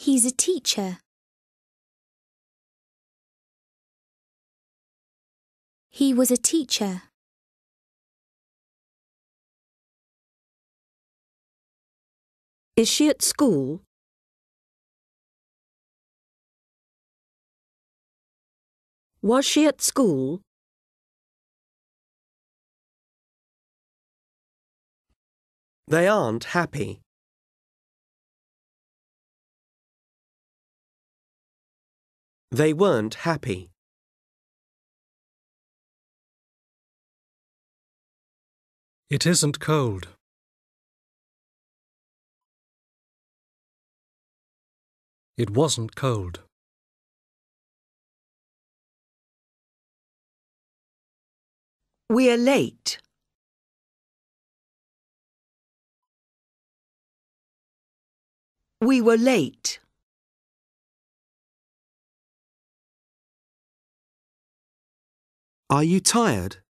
He's a teacher. He was a teacher. Is she at school? Was she at school? They aren't happy. They weren't happy. It isn't cold. It wasn't cold. We're late. We were late. Are you tired?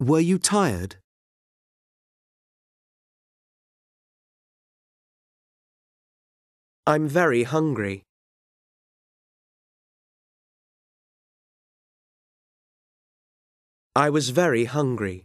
Were you tired? I'm very hungry. I was very hungry.